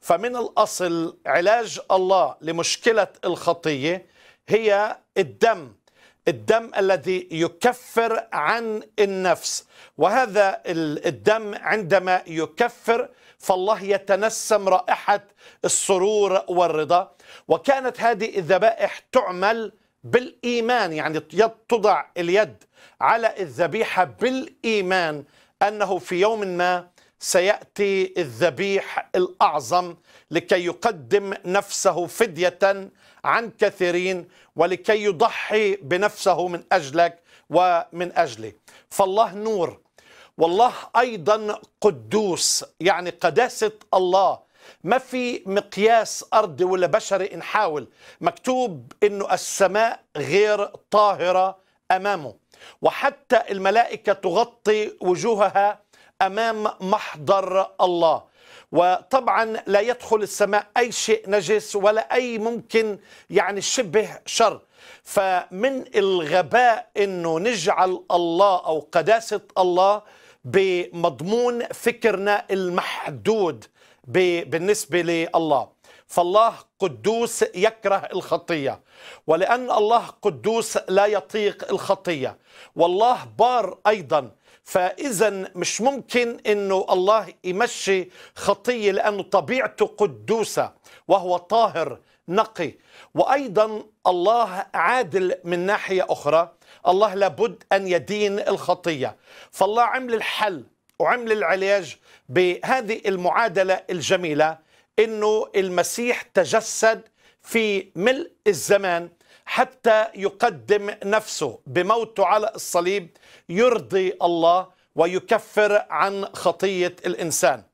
فمن الأصل علاج الله لمشكلة الخطية هي الدم الدم الذي يكفر عن النفس وهذا الدم عندما يكفر فالله يتنسم رائحة السرور والرضا وكانت هذه الذبائح تعمل بالإيمان يعني تضع اليد على الذبيحة بالإيمان أنه في يوم ما سياتي الذبيح الاعظم لكي يقدم نفسه فديه عن كثيرين ولكي يضحي بنفسه من اجلك ومن اجلي فالله نور والله ايضا قدوس يعني قداسه الله ما في مقياس أرضي ولا بشري حاول مكتوب أنه السماء غير طاهرة أمامه وحتى الملائكة تغطي وجوهها أمام محضر الله وطبعا لا يدخل السماء أي شيء نجس ولا أي ممكن يعني شبه شر فمن الغباء أنه نجعل الله أو قداسة الله بمضمون فكرنا المحدود بالنسبة لله فالله قدوس يكره الخطية ولأن الله قدوس لا يطيق الخطية والله بار أيضا فإذا مش ممكن أنه الله يمشي خطية لأنه طبيعته قدوسة وهو طاهر نقي وأيضا الله عادل من ناحية أخرى الله لابد أن يدين الخطية فالله عمل الحل وعمل العلاج بهذه المعادلة الجميلة انه المسيح تجسد في ملء الزمان حتى يقدم نفسه بموته على الصليب يرضي الله ويكفر عن خطيه الانسان